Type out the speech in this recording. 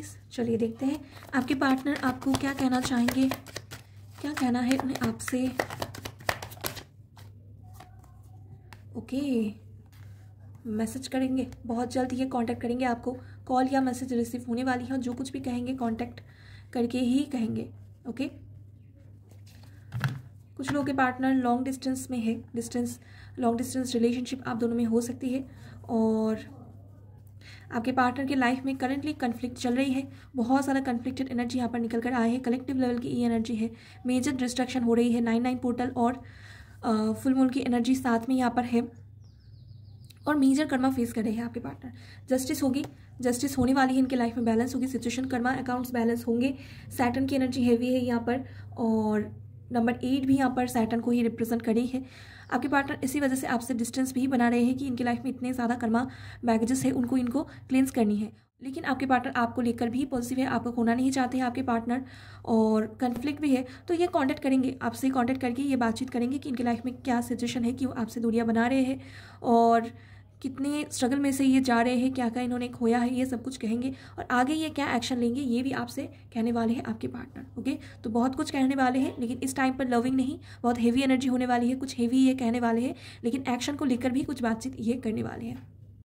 please चलिए देखते हैं आपके पार्टनर आपको क्या कहना चाहेंगे क्या कहना है उन्हें आपसे ओके मैसेज करेंगे बहुत जल्द ये कांटेक्ट करेंगे आपको कॉल या मैसेज रिसीव होने वाली है और जो कुछ भी कहेंगे कांटेक्ट करके ही कहेंगे ओके कुछ लोगों के पार्टनर लॉन्ग डिस्टेंस में है डिस्टेंस लॉन्ग डिस्टेंस रिलेशनशिप आप दोनों में हो सकती है और आपके पार्टनर की लाइफ में करंटली कन्फ्लिक्ट चल रही है बहुत सारा कन्फ्लिक्टेड एनर्जी यहाँ पर निकल कर आए हैं कलेक्टिव लेवल की ई एनर्जी है मेजर डिस्ट्रक्शन हो रही है नाइन नाइन पोर्टल और फुल मून की एनर्जी साथ में यहाँ पर है और मेजर कर्मा फेस कर रहे हैं आपके पार्टनर जस्टिस होगी जस्टिस होने वाली है इनके लाइफ में बैलेंस होगी सिचुएशन कर्मा अकाउंट्स बैलेंस होंगे सैटन की एनर्जी हैवी है यहाँ पर और नंबर एट भी यहाँ पर सैटन को ही रिप्रेजेंट कर रही है आपके पार्टनर इसी वजह से आपसे डिस्टेंस भी बना रहे हैं कि इनकी लाइफ में इतने ज़्यादा कर्मा बैगेजेस है उनको इनको क्लेंस करनी है लेकिन आपके पार्टनर आपको लेकर भी पॉजिटिव है आपको खोना नहीं चाहते हैं आपके पार्टनर और कन्फ्लिक्ट भी है तो ये कांटेक्ट करेंगे आपसे कांटेक्ट करके ये बातचीत करेंगे कि इनकी लाइफ में क्या सिचुएशन है कि वो आपसे दूरियाँ बना रहे हैं और कितने स्ट्रगल में से ये जा रहे हैं क्या क्या इन्होंने खोया है ये सब कुछ कहेंगे और आगे ये क्या एक्शन लेंगे ये भी आपसे कहने वाले हैं आपके पार्टनर ओके तो बहुत कुछ कहने वाले हैं लेकिन इस टाइम पर लविंग नहीं बहुत हेवी एनर्जी होने वाली है कुछ हेवी ये कहने वाले हैं लेकिन एक्शन को लेकर भी कुछ बातचीत ये करने वाले हैं